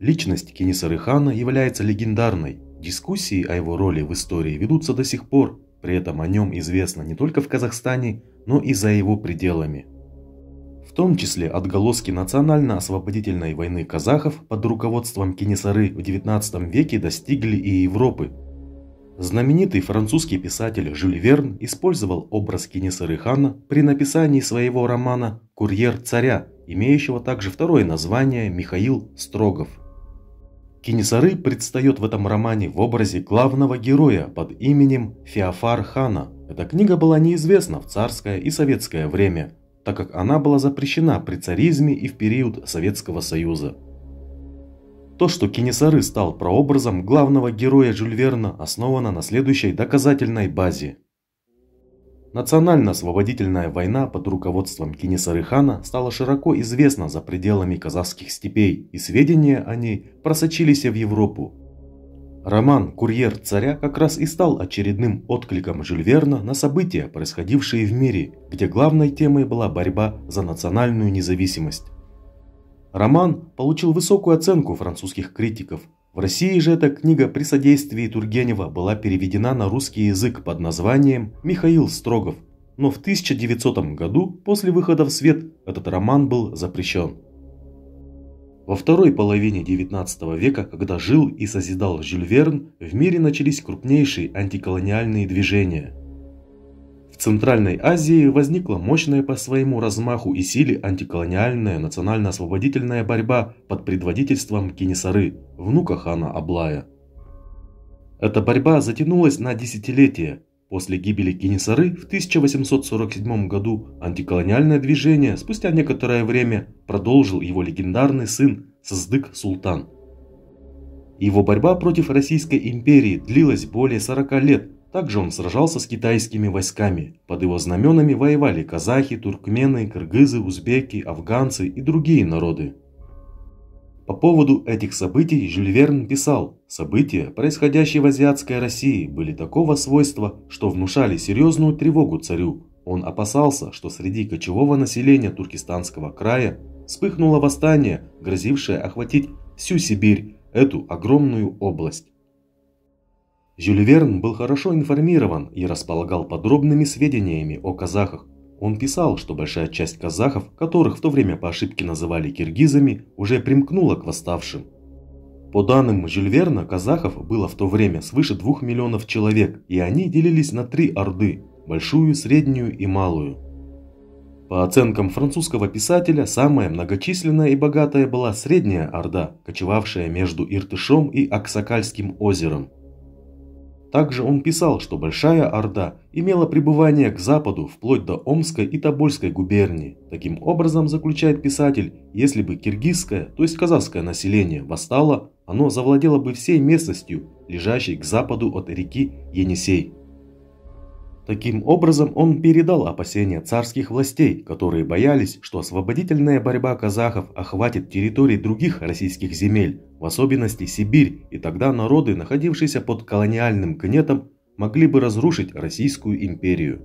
Личность Кенисары Хана является легендарной. Дискуссии о его роли в истории ведутся до сих пор, при этом о нем известно не только в Казахстане, но и за его пределами. В том числе отголоски национально-освободительной войны казахов под руководством Кенесары в XIX веке достигли и Европы. Знаменитый французский писатель Жюль Верн использовал образ Кенесары хана при написании своего романа «Курьер царя», имеющего также второе название «Михаил Строгов». Кинесары предстает в этом романе в образе главного героя под именем Феофар Хана. Эта книга была неизвестна в царское и советское время, так как она была запрещена при царизме и в период Советского Союза. То, что Кинисары стал прообразом главного героя Жюль Верна, основано на следующей доказательной базе – Национально-освободительная война под руководством Кенесары хана стала широко известна за пределами казахских степей, и сведения о ней просочились в Европу. Роман «Курьер царя» как раз и стал очередным откликом Жюль Верна на события, происходившие в мире, где главной темой была борьба за национальную независимость. Роман получил высокую оценку французских критиков, в России же эта книга при содействии Тургенева была переведена на русский язык под названием «Михаил Строгов», но в 1900 году после выхода в свет этот роман был запрещен. Во второй половине XIX века, когда жил и созидал Жюль Верн, в мире начались крупнейшие антиколониальные движения – Центральной Азии возникла мощная по своему размаху и силе антиколониальная национально-освободительная борьба под предводительством Кенесары, внука хана Аблая. Эта борьба затянулась на десятилетия. После гибели Кенесары в 1847 году антиколониальное движение спустя некоторое время продолжил его легендарный сын Сыздык Султан. Его борьба против Российской империи длилась более 40 лет, также он сражался с китайскими войсками. Под его знаменами воевали казахи, туркмены, кыргызы, узбеки, афганцы и другие народы. По поводу этих событий Жюль Верн писал, события, происходящие в азиатской России, были такого свойства, что внушали серьезную тревогу царю. Он опасался, что среди кочевого населения Туркестанского края вспыхнуло восстание, грозившее охватить всю Сибирь, эту огромную область. Жюль Верн был хорошо информирован и располагал подробными сведениями о казахах. Он писал, что большая часть казахов, которых в то время по ошибке называли киргизами, уже примкнула к восставшим. По данным Жюль Верна, казахов было в то время свыше 2 миллионов человек, и они делились на три орды – большую, среднюю и малую. По оценкам французского писателя, самая многочисленная и богатая была Средняя Орда, кочевавшая между Иртышом и Аксакальским озером – также он писал, что Большая Орда имела пребывание к западу вплоть до Омской и Тобольской губернии. Таким образом, заключает писатель, если бы киргизское, то есть казахское население, восстало, оно завладело бы всей местностью, лежащей к западу от реки Енисей. Таким образом, он передал опасения царских властей, которые боялись, что освободительная борьба казахов охватит территории других российских земель, в особенности Сибирь, и тогда народы, находившиеся под колониальным гнетом, могли бы разрушить Российскую империю.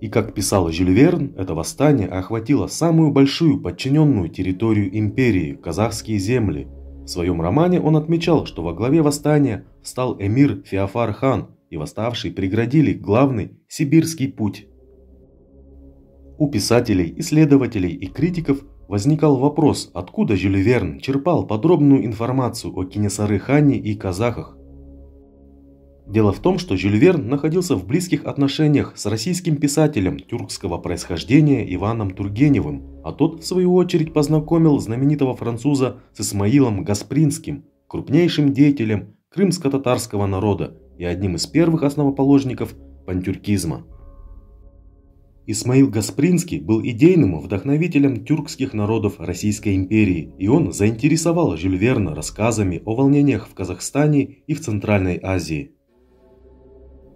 И как писал Жюль Верн, это восстание охватило самую большую подчиненную территорию империи – казахские земли. В своем романе он отмечал, что во главе восстания стал эмир Феофар хан – и восставшие преградили главный сибирский путь. У писателей, исследователей и критиков возникал вопрос, откуда Жюль Верн черпал подробную информацию о Кинесары-хане и казахах. Дело в том, что Жюль Верн находился в близких отношениях с российским писателем тюркского происхождения Иваном Тургеневым, а тот, в свою очередь, познакомил знаменитого француза с Исмаилом Гаспринским, крупнейшим деятелем крымско-татарского народа и одним из первых основоположников пантюркизма. Исмаил Гаспринский был идейным вдохновителем тюркских народов Российской империи, и он заинтересовал Жюль Верна рассказами о волнениях в Казахстане и в Центральной Азии.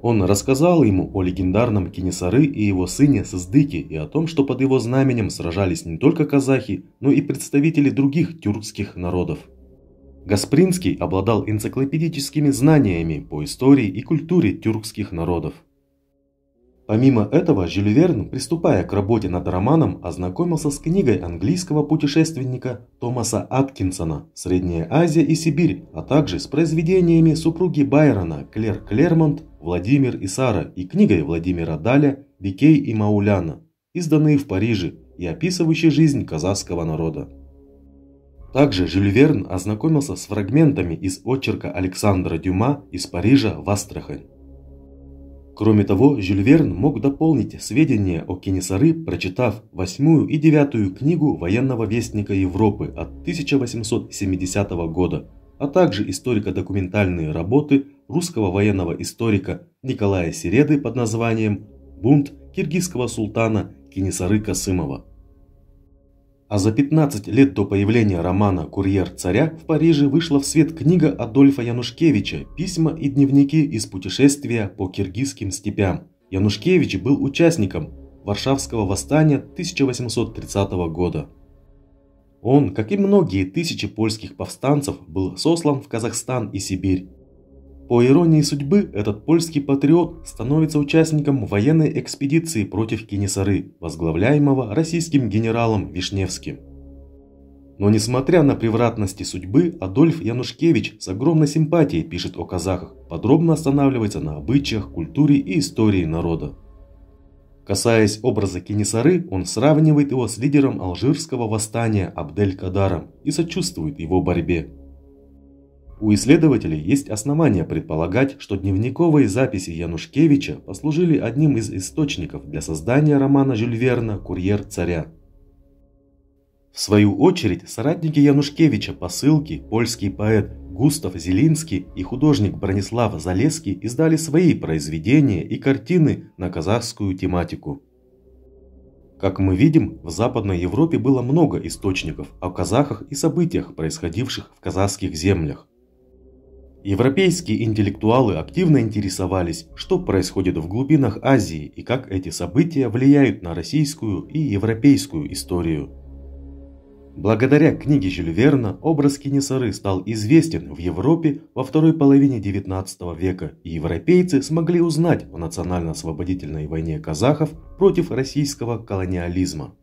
Он рассказал ему о легендарном Кенесары и его сыне Сыздыке и о том, что под его знаменем сражались не только казахи, но и представители других тюркских народов. Гаспринский обладал энциклопедическими знаниями по истории и культуре тюркских народов. Помимо этого, Жюль Верн, приступая к работе над романом, ознакомился с книгой английского путешественника Томаса Аткинсона «Средняя Азия и Сибирь», а также с произведениями супруги Байрона Клер Клермонт, Владимир и Сара и книгой Владимира Даля «Бикей и Мауляна», изданные в Париже и описывающие жизнь казахского народа. Также Жюль Верн ознакомился с фрагментами из очерка Александра Дюма из Парижа в Астрахань. Кроме того, Жюль Верн мог дополнить сведения о Кенесары, прочитав восьмую и девятую книгу военного вестника Европы от 1870 года, а также историко-документальные работы русского военного историка Николая Середы под названием «Бунт киргизского султана Кенесары Касымова». А за 15 лет до появления романа «Курьер царя» в Париже вышла в свет книга Адольфа Янушкевича «Письма и дневники из путешествия по киргизским степям». Янушкевич был участником Варшавского восстания 1830 года. Он, как и многие тысячи польских повстанцев, был сослан в Казахстан и Сибирь. По иронии судьбы, этот польский патриот становится участником военной экспедиции против Кенесары, возглавляемого российским генералом Вишневским. Но несмотря на превратности судьбы, Адольф Янушкевич с огромной симпатией пишет о казахах, подробно останавливается на обычаях, культуре и истории народа. Касаясь образа Кенесары, он сравнивает его с лидером алжирского восстания Абдель-Кадаром и сочувствует его борьбе. У исследователей есть основания предполагать, что дневниковые записи Янушкевича послужили одним из источников для создания романа Жюль Верна «Курьер царя». В свою очередь, соратники Янушкевича посылки польский поэт Густав Зелинский и художник Бронислав Залеский издали свои произведения и картины на казахскую тематику. Как мы видим, в Западной Европе было много источников о казахах и событиях, происходивших в казахских землях. Европейские интеллектуалы активно интересовались, что происходит в глубинах Азии и как эти события влияют на российскую и европейскую историю. Благодаря книге Жюль Верна образ Кенесары стал известен в Европе во второй половине XIX века, и европейцы смогли узнать о национально-освободительной войне казахов против российского колониализма.